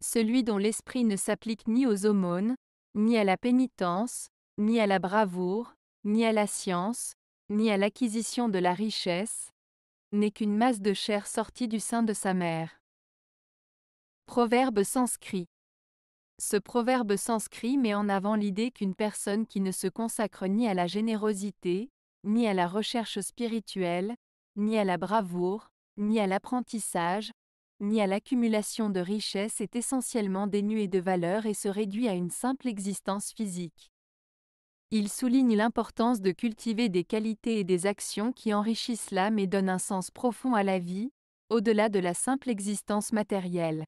celui dont l'esprit ne s'applique ni aux aumônes, ni à la pénitence, ni à la bravoure, ni à la science, ni à l'acquisition de la richesse, n'est qu'une masse de chair sortie du sein de sa mère. Proverbe sanscrit Ce proverbe sanscrit met en avant l'idée qu'une personne qui ne se consacre ni à la générosité, ni à la recherche spirituelle, ni à la bravoure, ni à l'apprentissage, ni à l'accumulation de richesses est essentiellement dénué de valeur et se réduit à une simple existence physique. Il souligne l'importance de cultiver des qualités et des actions qui enrichissent l'âme et donnent un sens profond à la vie, au-delà de la simple existence matérielle.